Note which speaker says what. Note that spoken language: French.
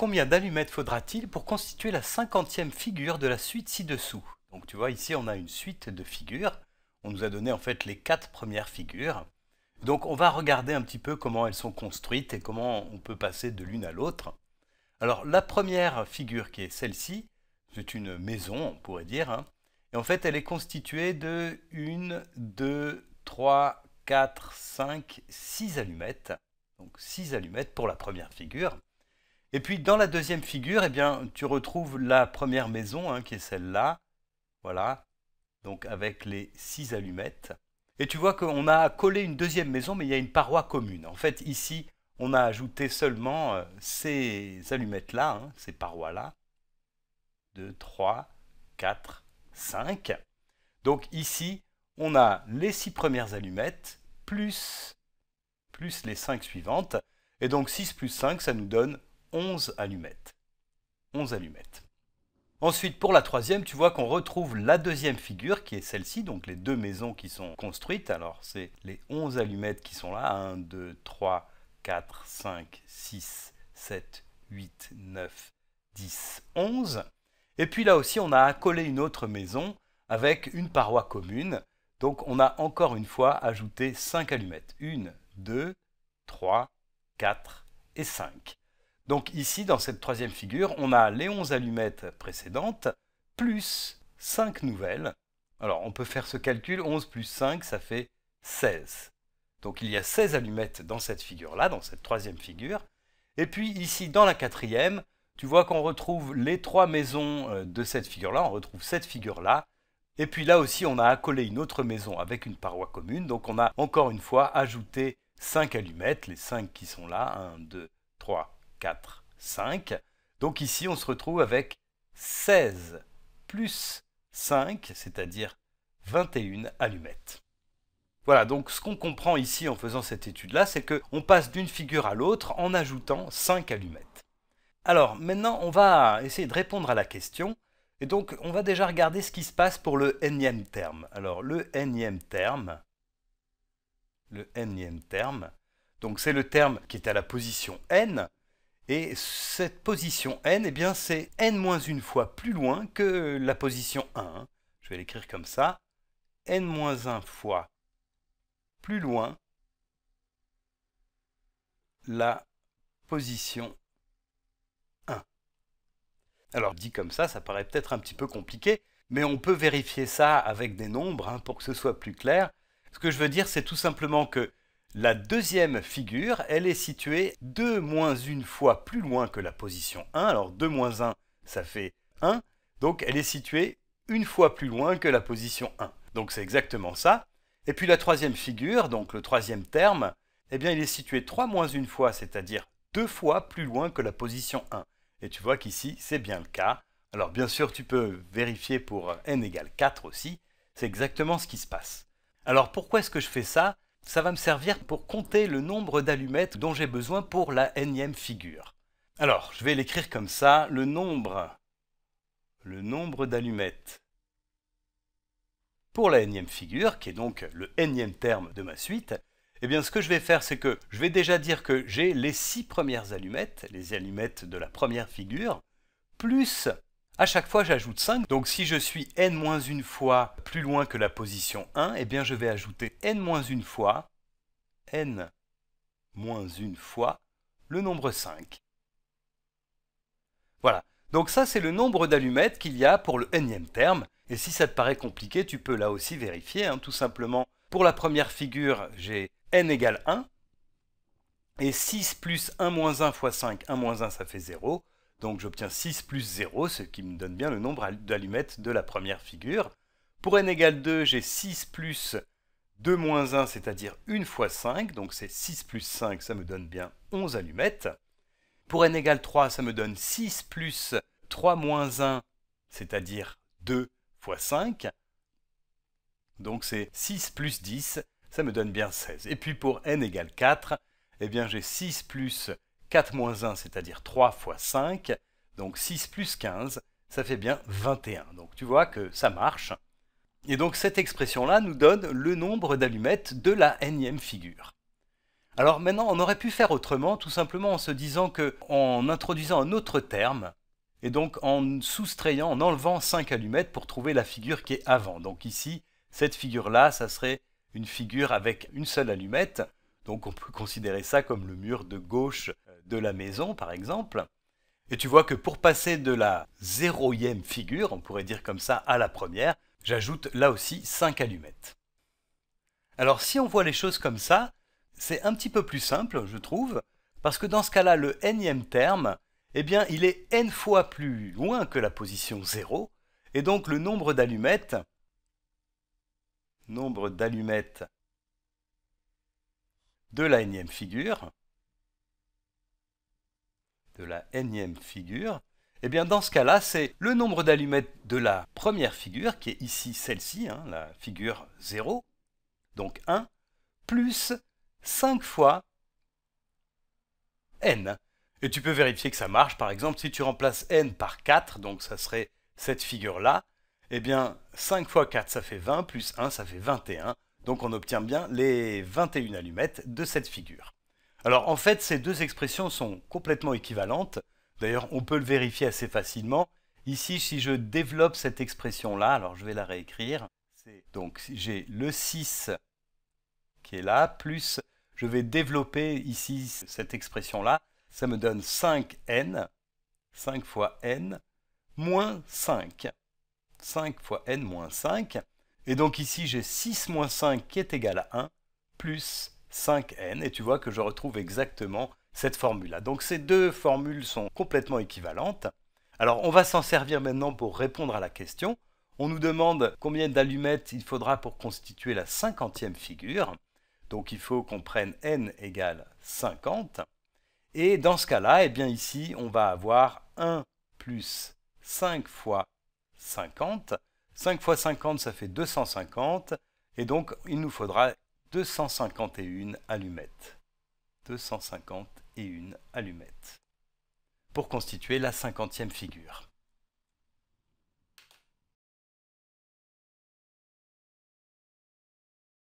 Speaker 1: Combien d'allumettes faudra-t-il pour constituer la cinquantième figure de la suite ci-dessous Donc tu vois, ici on a une suite de figures. On nous a donné en fait les quatre premières figures. Donc on va regarder un petit peu comment elles sont construites et comment on peut passer de l'une à l'autre. Alors la première figure qui est celle-ci, c'est une maison on pourrait dire, hein. et en fait elle est constituée de une, deux, 3, 4, 5, 6 allumettes. Donc 6 allumettes pour la première figure. Et puis dans la deuxième figure, eh bien, tu retrouves la première maison, hein, qui est celle-là. Voilà, donc avec les six allumettes. Et tu vois qu'on a collé une deuxième maison, mais il y a une paroi commune. En fait, ici, on a ajouté seulement euh, ces allumettes-là, hein, ces parois-là. 2, 3, 4, 5. Donc ici, on a les six premières allumettes, plus, plus les cinq suivantes. Et donc 6 plus 5, ça nous donne 11 allumettes. 11 allumettes. Ensuite, pour la troisième, tu vois qu'on retrouve la deuxième figure qui est celle-ci, donc les deux maisons qui sont construites. Alors, c'est les 11 allumettes qui sont là 1, 2, 3, 4, 5, 6, 7, 8, 9, 10, 11. Et puis là aussi, on a accolé une autre maison avec une paroi commune. Donc, on a encore une fois ajouté 5 allumettes 1, 2, 3, 4 et 5. Donc ici, dans cette troisième figure, on a les 11 allumettes précédentes plus 5 nouvelles. Alors on peut faire ce calcul, 11 plus 5, ça fait 16. Donc il y a 16 allumettes dans cette figure-là, dans cette troisième figure. Et puis ici, dans la quatrième, tu vois qu'on retrouve les trois maisons euh, de cette figure-là, on retrouve cette figure-là. Et puis là aussi, on a accolé une autre maison avec une paroi commune. Donc on a encore une fois ajouté 5 allumettes, les 5 qui sont là, 1, 2, 3, 4, 5. Donc ici, on se retrouve avec 16 plus 5, c'est-à-dire 21 allumettes. Voilà, donc ce qu'on comprend ici en faisant cette étude-là, c'est qu'on passe d'une figure à l'autre en ajoutant 5 allumettes. Alors maintenant, on va essayer de répondre à la question. Et donc, on va déjà regarder ce qui se passe pour le énième terme. Alors, le énième terme, le n-ième terme, donc c'est le terme qui est à la position n, et cette position n, eh bien c'est n-1 fois plus loin que la position 1. Hein. Je vais l'écrire comme ça. n-1 fois plus loin la position 1. Alors dit comme ça, ça paraît peut-être un petit peu compliqué, mais on peut vérifier ça avec des nombres hein, pour que ce soit plus clair. Ce que je veux dire, c'est tout simplement que la deuxième figure, elle est située 2 moins 1 fois plus loin que la position 1. Alors 2 moins 1, ça fait 1. Donc elle est située une fois plus loin que la position 1. Donc c'est exactement ça. Et puis la troisième figure, donc le troisième terme, eh bien il est situé 3 moins 1 fois, c'est-à-dire 2 fois plus loin que la position 1. Et tu vois qu'ici, c'est bien le cas. Alors bien sûr, tu peux vérifier pour n égale 4 aussi. C'est exactement ce qui se passe. Alors pourquoi est-ce que je fais ça ça va me servir pour compter le nombre d'allumettes dont j'ai besoin pour la énième figure. Alors, je vais l'écrire comme ça, le nombre, le nombre d'allumettes pour la énième figure, qui est donc le énième terme de ma suite, eh bien ce que je vais faire, c'est que je vais déjà dire que j'ai les six premières allumettes, les allumettes de la première figure, plus a chaque fois, j'ajoute 5. Donc si je suis n-1 fois plus loin que la position 1, eh bien je vais ajouter n-1 fois n fois le nombre 5. Voilà. Donc ça, c'est le nombre d'allumettes qu'il y a pour le nème terme. Et si ça te paraît compliqué, tu peux là aussi vérifier. Hein. tout simplement, pour la première figure, j'ai n égale 1. Et 6 plus 1 moins 1 fois 5, 1 moins 1, ça fait 0. Donc j'obtiens 6 plus 0, ce qui me donne bien le nombre d'allumettes de la première figure. Pour n égale 2, j'ai 6 plus 2 moins 1, c'est-à-dire 1 fois 5, donc c'est 6 plus 5, ça me donne bien 11 allumettes. Pour n égale 3, ça me donne 6 plus 3 moins 1, c'est-à-dire 2 fois 5. Donc c'est 6 plus 10, ça me donne bien 16. Et puis pour n égale 4, eh bien j'ai 6 plus 4 moins 1, c'est-à-dire 3 fois 5, donc 6 plus 15, ça fait bien 21. Donc tu vois que ça marche. Et donc cette expression-là nous donne le nombre d'allumettes de la énième figure. Alors maintenant, on aurait pu faire autrement, tout simplement en se disant que, en introduisant un autre terme, et donc en soustrayant, en enlevant 5 allumettes pour trouver la figure qui est avant. Donc ici, cette figure-là, ça serait une figure avec une seule allumette, donc on peut considérer ça comme le mur de gauche de la maison, par exemple. Et tu vois que pour passer de la zéroième figure, on pourrait dire comme ça, à la première, j'ajoute là aussi 5 allumettes. Alors si on voit les choses comme ça, c'est un petit peu plus simple, je trouve, parce que dans ce cas-là, le énième terme, eh bien, il est n fois plus loin que la position 0, et donc le nombre d'allumettes, nombre d'allumettes de la énième figure, la énième figure, et eh bien dans ce cas-là, c'est le nombre d'allumettes de la première figure, qui est ici celle-ci, hein, la figure 0, donc 1, plus 5 fois n. Et tu peux vérifier que ça marche, par exemple, si tu remplaces n par 4, donc ça serait cette figure-là, eh bien 5 fois 4 ça fait 20, plus 1 ça fait 21, donc on obtient bien les 21 allumettes de cette figure. Alors en fait, ces deux expressions sont complètement équivalentes. D'ailleurs, on peut le vérifier assez facilement. Ici, si je développe cette expression-là, alors je vais la réécrire. Donc j'ai le 6 qui est là, plus je vais développer ici cette expression-là. Ça me donne 5n, 5 fois n, moins 5. 5 fois n moins 5. Et donc ici, j'ai 6 moins 5 qui est égal à 1, plus 5n, et tu vois que je retrouve exactement cette formule-là. Donc ces deux formules sont complètement équivalentes. Alors on va s'en servir maintenant pour répondre à la question. On nous demande combien d'allumettes il faudra pour constituer la cinquantième figure. Donc il faut qu'on prenne n égale 50. Et dans ce cas-là, eh bien ici, on va avoir 1 plus 5 fois 50. 5 fois 50, ça fait 250. Et donc, il nous faudra 251 allumettes. 251 allumettes. Pour constituer la cinquantième figure.